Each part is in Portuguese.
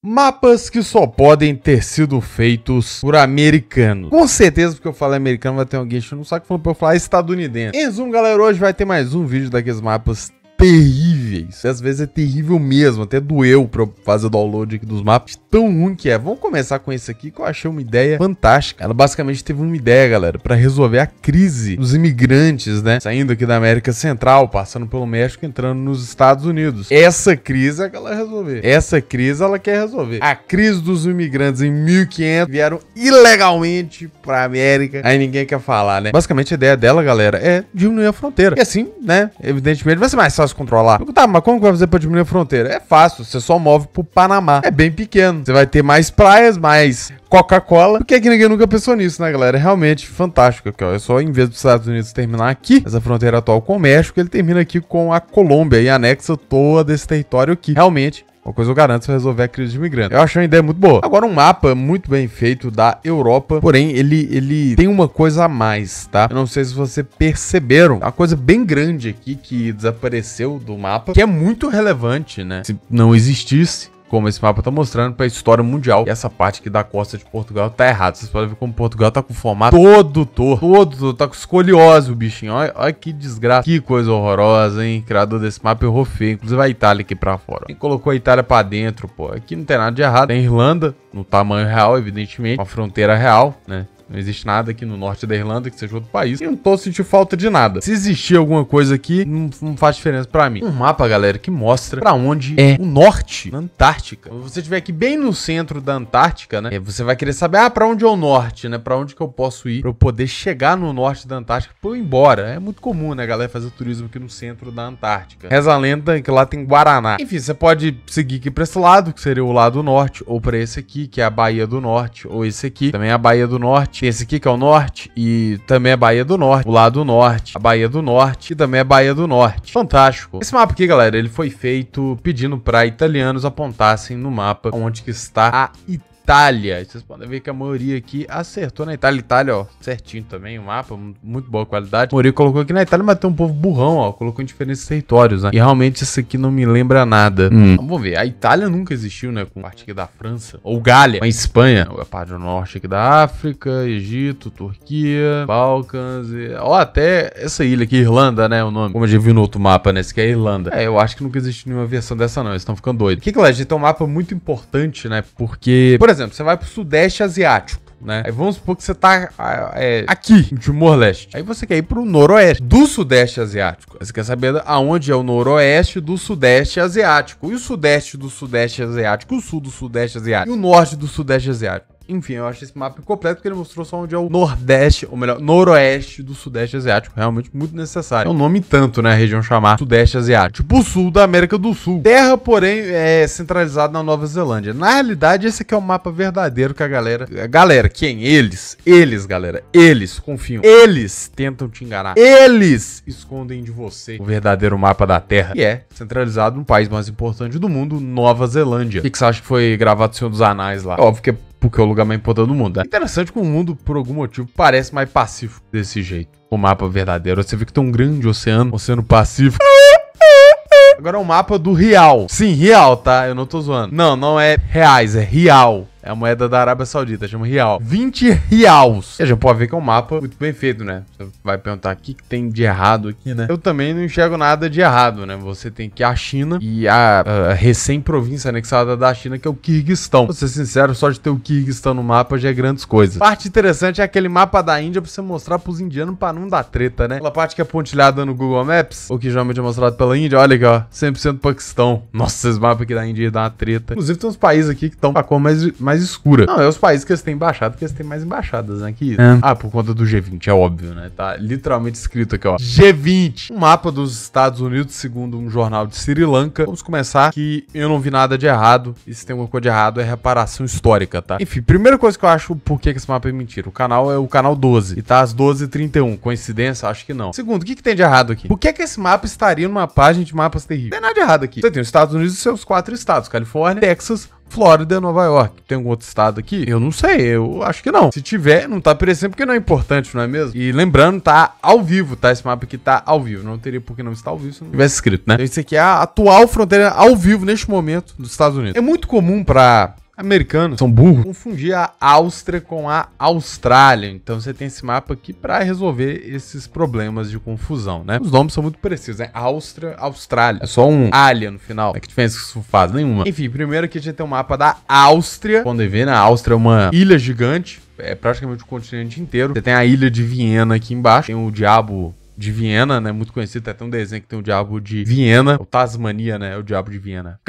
Mapas que só podem ter sido feitos por americanos. Com certeza, porque eu falei americano, vai ter alguém que não sabe que falou pra eu falar estadunidense. Em resumo, galera, hoje vai ter mais um vídeo daqueles mapas terríveis. Às vezes é terrível mesmo, até doeu pra fazer o download aqui dos mapas. Tão ruim que é. Vamos começar com esse aqui que eu achei uma ideia fantástica. Ela basicamente teve uma ideia, galera, para resolver a crise dos imigrantes, né? Saindo aqui da América Central, passando pelo México, entrando nos Estados Unidos. Essa crise é que ela resolver. Essa crise ela quer resolver. A crise dos imigrantes em 1500 vieram ilegalmente pra América. Aí ninguém quer falar, né? Basicamente a ideia dela, galera, é diminuir a fronteira. E assim, né? Evidentemente vai ser mais fácil fácil controlar. Tá, mas como que vai fazer pra diminuir a fronteira? É fácil, você só move pro Panamá. É bem pequeno. Você vai ter mais praias, mais Coca-Cola. Por que, é que ninguém nunca pensou nisso, né, galera? É realmente fantástico aqui, ó. É só em vez dos Estados Unidos terminar aqui, essa fronteira atual com o México, ele termina aqui com a Colômbia e anexa todo esse território aqui. Realmente uma coisa eu garanto se resolver a crise de imigrante. Eu acho uma ideia muito boa. Agora, um mapa muito bem feito da Europa, porém, ele, ele tem uma coisa a mais, tá? Eu não sei se vocês perceberam. Uma coisa bem grande aqui que desapareceu do mapa, que é muito relevante, né? Se não existisse, como esse mapa tá mostrando, para a história mundial. E essa parte aqui da costa de Portugal tá errada. Vocês podem ver como Portugal tá com o formato todo torto, todo torto, tá com escoliose o bichinho. Olha, olha, que desgraça, que coisa horrorosa, hein? criador desse mapa errou feio, inclusive a Itália aqui para fora. Quem colocou a Itália para dentro, pô, aqui não tem nada de errado. Tem Irlanda, no tamanho real, evidentemente, uma fronteira real, né? Não existe nada aqui no norte da Irlanda, que seja outro país. E eu não tô sentindo falta de nada. Se existir alguma coisa aqui, não, não faz diferença para mim. Um mapa, galera, que mostra para onde é o norte da Antártica. Se você estiver aqui bem no centro da Antártica, né? É, você vai querer saber, ah, pra onde é o norte, né? Pra onde que eu posso ir pra eu poder chegar no norte da Antártica pra eu ir embora. É muito comum, né, galera, fazer turismo aqui no centro da Antártica. Reza a lenda que lá tem Guaraná. Enfim, você pode seguir aqui pra esse lado, que seria o lado norte, ou pra esse aqui, que é a Baía do Norte, ou esse aqui, também é a Baía do Norte. Norte. Tem esse aqui que é o Norte e também é Bahia do Norte. O lado Norte, a Bahia do Norte e também é Bahia do Norte. Fantástico. Esse mapa aqui, galera, ele foi feito pedindo para italianos apontassem no mapa onde que está a Itália Itália. Vocês podem ver que a maioria aqui acertou na Itália. Itália, ó, certinho também, o mapa, muito boa qualidade. A maioria colocou aqui na Itália, mas tem um povo burrão, ó, colocou em diferentes territórios, né? E realmente isso aqui não me lembra nada. Hum. vamos ver, a Itália nunca existiu, né, com parte aqui da França, ou Gália, a Espanha, a parte do norte aqui da África, Egito, Turquia, Balcãs, e... ó, até essa ilha aqui, Irlanda, né, o nome, como a gente viu no outro mapa, né, esse aqui é Irlanda. É, eu acho que nunca existiu nenhuma versão dessa não, eles estão ficando doidos. O que que a gente tem um mapa muito importante, né, porque, por exemplo, exemplo, você vai pro Sudeste Asiático. Né? É. Aí vamos supor que você tá é, aqui, em Timor-Leste. Aí você quer ir pro Noroeste, do Sudeste Asiático. você quer saber aonde é o Noroeste do Sudeste Asiático. E o Sudeste do Sudeste Asiático, o Sul do Sudeste Asiático. E o Norte do Sudeste Asiático. Enfim, eu acho esse mapa completo porque ele mostrou só onde é o Nordeste, ou melhor, Noroeste do Sudeste Asiático. Realmente muito necessário. É um nome tanto, né? A região chamar Sudeste Asiático. Tipo o Sul da América do Sul. Terra, porém, é centralizada na Nova Zelândia. Na realidade, esse aqui é o mapa verdadeiro que a galera. A é, galera, quem? Eles. Eles, galera. Eles confiam. Eles tentam te enganar. Eles escondem de você o verdadeiro mapa da Terra. E é centralizado no país mais importante do mundo, Nova Zelândia. O que, você acha que foi gravado Senhor dos Anais lá? Óbvio que é porque é o lugar mais importante do mundo. É interessante que o mundo, por algum motivo, parece mais pacífico desse jeito. O mapa verdadeiro. Você vê que tem um grande oceano, oceano pacífico. Agora é o um mapa do real. Sim, real, tá? Eu não tô zoando. Não, não é reais, é real. É a moeda da Arábia Saudita, chama real. 20 reais. E a gente pode ver que é um mapa muito bem feito, né? Você vai perguntar o que, que tem de errado aqui, né? Eu também não enxergo nada de errado, né? Você tem que a China e a, a recém-província anexada da China, que é o Kirguistão. Pra ser sincero, só de ter o Kirguistão no mapa já é grandes coisas. Parte interessante é aquele mapa da Índia pra você mostrar pros indianos pra não dar treta, né? Aquela parte que é pontilhada no Google Maps, o que geralmente é mostrado pela Índia, olha aqui, ó. 100% Paquistão. Nossa, esses mapas aqui da Índia dá uma treta. Inclusive tem uns países aqui que estão com a cor mais mais escura. Não, é os países que eles têm embaixada, que eles têm mais embaixadas, né? Que é. Ah, por conta do G20, é óbvio, né? Tá literalmente escrito aqui, ó. G20, um mapa dos Estados Unidos, segundo um jornal de Sri Lanka. Vamos começar que eu não vi nada de errado. E se tem alguma coisa de errado, é reparação histórica, tá? Enfim, primeira coisa que eu acho por que esse mapa é mentira. O canal é o canal 12 e tá às 12h31. Coincidência? Acho que não. Segundo, o que, que tem de errado aqui? Por que, que esse mapa estaria numa página de mapas terríveis? Não tem nada de errado aqui. Você tem os Estados Unidos e seus quatro estados: Califórnia, Texas, Flórida Nova York. Tem algum outro estado aqui? Eu não sei, eu acho que não. Se tiver, não tá aparecendo porque não é importante, não é mesmo? E lembrando, tá ao vivo, tá? Esse mapa aqui tá ao vivo. Não teria por que não estar ao vivo se não tivesse escrito, né? Então, isso aqui é a atual fronteira ao vivo neste momento dos Estados Unidos. É muito comum para americanos são burros, confundir a Áustria com a Austrália. Então você tem esse mapa aqui para resolver esses problemas de confusão, né? Os nomes são muito precisos, né? Áustria, Austrália. É só um alien no final. É que diferença que isso faz nenhuma. Enfim, primeiro aqui a gente tem um mapa da Áustria. Quando vê, na né? Áustria é uma ilha gigante. É praticamente o continente inteiro. Você tem a ilha de Viena aqui embaixo. Tem o diabo de Viena, né? Muito conhecido, Tem tem um desenho que tem o diabo de Viena, o Tasmania, né? É o diabo de Viena.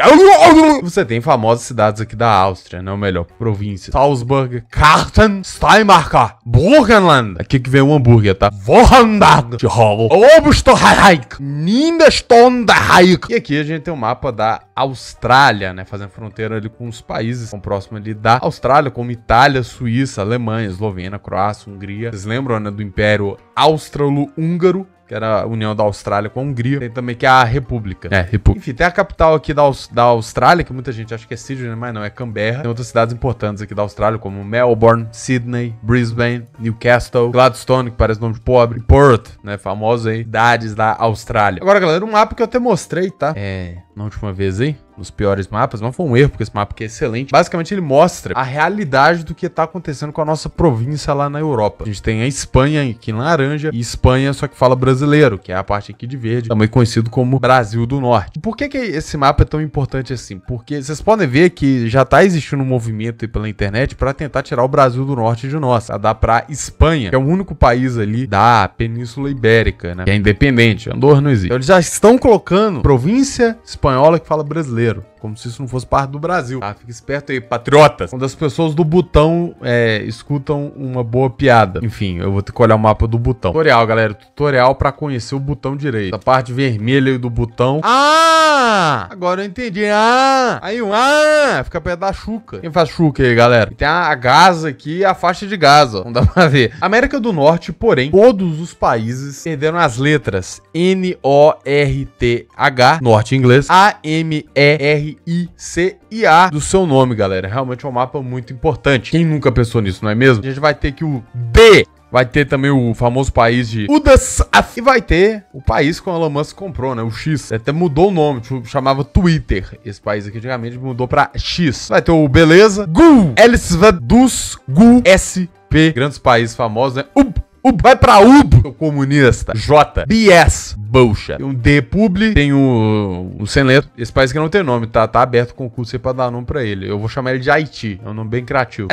Você tem famosas cidades aqui da Áustria, né? Ou melhor, províncias. Salzburg, Karten, Steinmarker, Burgenland. Aqui que vem o hambúrguer, tá? Vorhandad, Tirol, Oberösterreich, Niederstonderreich. E aqui a gente tem o um mapa da Austrália, né? Fazendo fronteira ali com os países tão próximos ali da Austrália, como Itália, Suíça, Alemanha, Eslovênia, Croácia, Hungria. Vocês lembram, né? Do Império Austro-Húngaro que era a União da Austrália com a Hungria. Tem também que é a República. É, República. Enfim, tem a capital aqui da, Aus da Austrália, que muita gente acha que é Sydney, né? mas não, é Canberra. Tem outras cidades importantes aqui da Austrália, como Melbourne, Sydney, Brisbane, Newcastle, Gladstone, que parece nome de pobre, Perth, né, famoso aí, cidades da Austrália. Agora, galera, um mapa que eu até mostrei, tá? É, na última vez aí, nos piores mapas. Não foi um erro, porque esse mapa aqui é excelente. Basicamente, ele mostra a realidade do que está acontecendo com a nossa província lá na Europa. A gente tem a Espanha aqui em laranja e Espanha só que fala brasileiro, que é a parte aqui de verde, também conhecido como Brasil do Norte. por que, que esse mapa é tão importante assim? Porque vocês podem ver que já está existindo um movimento pela internet para tentar tirar o Brasil do Norte de nós, a dar para Espanha, que é o único país ali da Península Ibérica, né? Que é independente, Andorra não existe. Então, eles já estão colocando província espanhola que fala brasileiro brasileiro. Como se isso não fosse parte do Brasil. Ah, Fica esperto aí, patriotas. Quando as pessoas do Butão é, escutam uma boa piada. Enfim, eu vou ter que olhar o mapa do Butão. Tutorial, galera. Tutorial para conhecer o botão direito. A parte vermelha do botão. Ah! Agora eu entendi. Ah! Aí um ah! Fica perto da Chuca. Quem faz Chuca aí, galera? E tem a Gaza aqui a faixa de Gaza. Ó. Não dá pra ver. América do Norte, porém, todos os países perderam as letras N-O-R-T-H, norte em inglês, A-M-E-R R-I-C-I-A do seu nome, galera. Realmente é um mapa muito importante. Quem nunca pensou nisso, não é mesmo? A gente vai ter que o D Vai ter também o famoso país de Udasaf. E vai ter o país que o Elon Musk comprou, né? O X. Até mudou o nome, tipo, chamava Twitter. Esse país aqui antigamente mudou pra X. Vai ter o Beleza, Gu, Elsvadus, Gu, SP. Grandes países famosos, né? Ub, Ub, vai pra Ub, o comunista. J, BS, bucha. Tem um D publi, tem o, o Senleto. Esse país que não tem nome, tá? Tá aberto o concurso aí pra dar nome pra ele. Eu vou chamar ele de Haiti. É um nome bem criativo.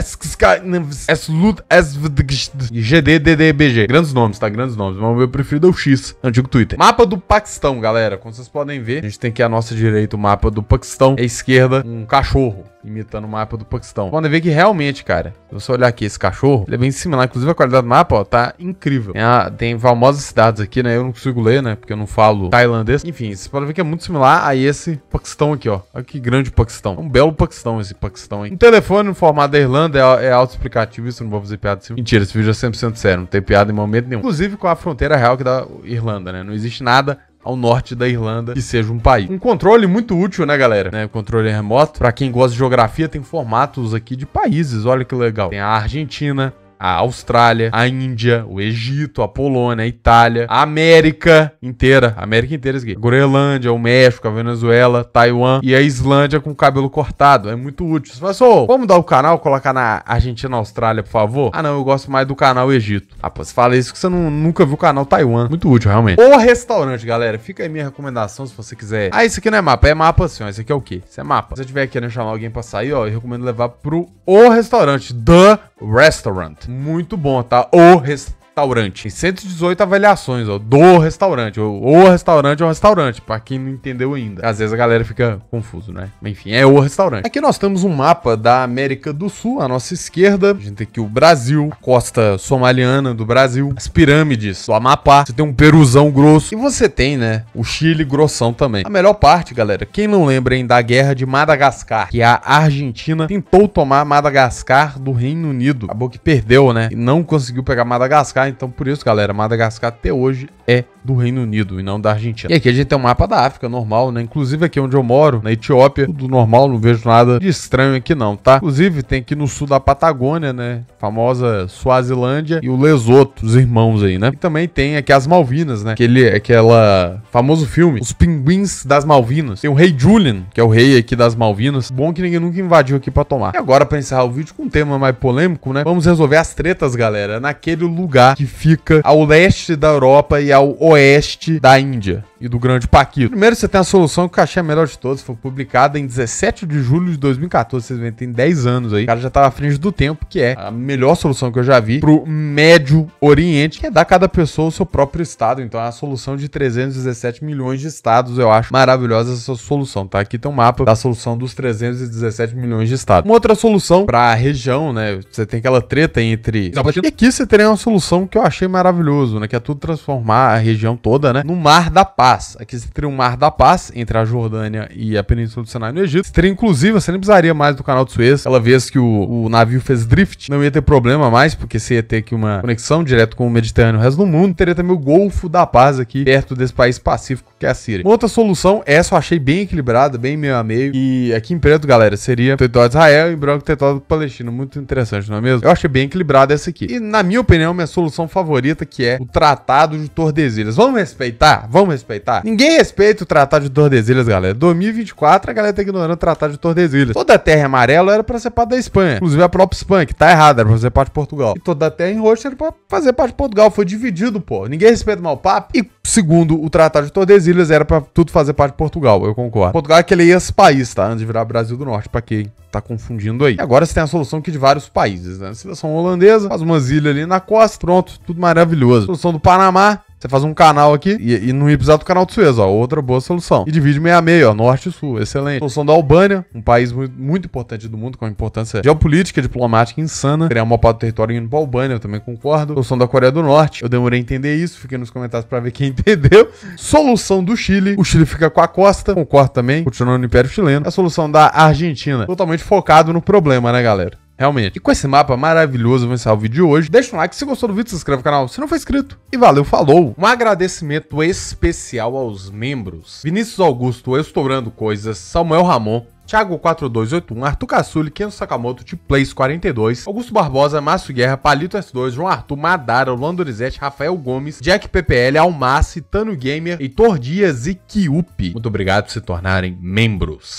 GDDDBG. Grandes nomes, tá? Grandes nomes. Mas o meu preferido é o X, antigo Twitter. Mapa do Paquistão, galera. Como vocês podem ver, a gente tem aqui a nossa direita o mapa do Paquistão. A esquerda, um cachorro imitando o mapa do Paquistão. Podem ver que realmente, cara, se você olhar aqui esse cachorro, ele é bem similar. Inclusive a qualidade do mapa, ó, tá incrível. Tem, a, tem famosas cidades aqui, né? Eu não consigo ler, né? porque eu não falo tailandês. Enfim, vocês podem ver que é muito similar a esse Paquistão aqui, ó. Olha que grande Paquistão. É um belo Paquistão esse Paquistão, hein? Um telefone no formato da Irlanda é, é autoexplicativo, isso não vou fazer piada. Assim. Mentira, esse vídeo é 100% sério, não tem piada em momento nenhum. Inclusive com a fronteira real que da Irlanda, né? Não existe nada ao norte da Irlanda que seja um país. Um controle muito útil, né, galera? Né, controle remoto. Para quem gosta de geografia, tem formatos aqui de países. Olha que legal. Tem a Argentina, a Austrália, a Índia, o Egito, a Polônia, a Itália, a América inteira, a América inteira, isso aqui. A Groenlândia, o México, a Venezuela, Taiwan e a Islândia com o cabelo cortado. É muito útil. Você fala oh, vamos dar o canal, colocar na Argentina, Austrália, por favor? Ah, não, eu gosto mais do canal Egito. Ah, pô, você fala isso que você não, nunca viu o canal Taiwan. Muito útil, realmente. O restaurante, galera, fica aí minha recomendação se você quiser. Ah, isso aqui não é mapa, é mapa assim, ó. Isso aqui é o quê? Isso é mapa. Se você estiver querendo né, chamar alguém pra sair, ó, eu recomendo levar pro O Restaurante, The Restaurant. Muito bom, tá? O restaurante restaurante. 118 avaliações, ó, do restaurante. Ou o restaurante é restaurante, para quem não entendeu ainda. Às vezes a galera fica confuso, né? Enfim, é o restaurante. Aqui nós temos um mapa da América do Sul, à nossa esquerda. A gente tem aqui o Brasil, costa somaliana do Brasil, as pirâmides do Amapá. Você tem um peruzão grosso. E você tem, né, o Chile grossão também. A melhor parte, galera, quem não lembra ainda da guerra de Madagascar, que a Argentina tentou tomar Madagascar do Reino Unido. Acabou que perdeu, né? E não conseguiu pegar Madagascar. Ah, então, por isso, galera, Madagascar até hoje é do Reino Unido e não da Argentina. E aqui a gente tem um mapa da África normal, né? Inclusive aqui onde eu moro, na Etiópia, tudo normal, não vejo nada de estranho aqui não, tá? Inclusive tem aqui no sul da Patagônia, né? Famosa Suazilândia e o Lesoto, os irmãos aí, né? E também tem aqui as Malvinas, né? Aquele, aquela famoso filme, Os Pinguins das Malvinas. Tem o rei Julian, que é o rei aqui das Malvinas. Bom que ninguém nunca invadiu aqui para tomar. E agora para encerrar o vídeo com um tema mais polêmico, né? Vamos resolver as tretas, galera, naquele lugar que fica ao leste da Europa e ao oeste da Índia e do Grande Paquito. Primeiro você tem a solução que eu achei a melhor de todas, foi publicada em 17 de julho de 2014, vocês veem, tem 10 anos aí. O cara já tava tá à frente do tempo, que é a melhor solução que eu já vi pro Médio Oriente, que é dar cada pessoa o seu próprio estado. Então é a solução de 317 milhões de estados, eu acho maravilhosa essa solução, tá? Aqui tem um mapa da solução dos 317 milhões de estados. Uma outra solução para a região, né? Você tem aquela treta entre... E aqui você teria uma solução que eu achei maravilhoso, né? Que é tudo transformar a região toda, né? No Mar da Paz. Aqui você teria um Mar da Paz entre a Jordânia e a Península do Sinai no Egito. Você teria, inclusive, você nem precisaria mais do canal de Suez. Aquela vez que o, o navio fez drift, não ia ter problema mais, porque você ia ter aqui uma conexão direto com o Mediterrâneo e o resto do mundo. Teria também o Golfo da Paz aqui, perto desse país pacífico que é a Síria. Uma outra solução, essa eu achei bem equilibrada, bem meio a meio. E aqui em preto, galera, seria território de Israel e branco território do Palestina. Muito interessante, não é mesmo? Eu achei bem equilibrada essa aqui. E na minha opinião, minha solução solução favorita, que é o Tratado de Tordesilhas. Vamos respeitar? Vamos respeitar? Ninguém respeita o Tratado de Tordesilhas, galera. 2024, a galera tá ignorando o Tratado de Tordesilhas. Toda a terra em amarelo era pra ser parte da Espanha. Inclusive a própria Espanha, que tá errada, era pra fazer parte de Portugal. E toda a terra em roxo era pra fazer parte de Portugal. Foi dividido, pô. Ninguém respeita mal o papo. E segundo o Tratado de Tordesilhas, era para tudo fazer parte de Portugal, eu concordo. Portugal é aquele ex-país, tá? Antes de virar Brasil do Norte, para quem tá confundindo aí. E agora você tem a solução que de vários países, né? A seleção holandesa, faz umas ilhas ali na costa, pronto, tudo maravilhoso. A solução do Panamá, você faz um canal aqui e, e não ia precisar do canal de Suez, ó. Outra boa solução. E divide meio a meio, ó. Norte e sul. Excelente. Solução da Albânia, um país muito, muito importante do mundo, com uma importância geopolítica, diplomática insana. Criar uma parte do território indo pra Albânia, eu também concordo. Solução da Coreia do Norte, eu demorei a entender isso. Fiquei nos comentários pra ver quem entendeu. Solução do Chile, o Chile fica com a costa. Concordo também, continuando no Império Chileno. A solução da Argentina, totalmente focado no problema, né, galera? Realmente. E com esse mapa maravilhoso, vou encerrar o vídeo de hoje. Deixa um like se gostou do vídeo, se inscreve no canal se não for inscrito. E valeu, falou! Um agradecimento especial aos membros. Vinícius Augusto, Estourando Coisas, Samuel Ramon, Thiago4281, Arthur Cassuli, Kenzo Sakamoto, Tiplays42, Augusto Barbosa, Márcio Guerra, Palito S2, João Arthur, Madara, Orlando Dorizete, Rafael Gomes, Jack PPL, Almassi, Tano Gamer, Heitor Dias e Kiupi. Muito obrigado por se tornarem membros.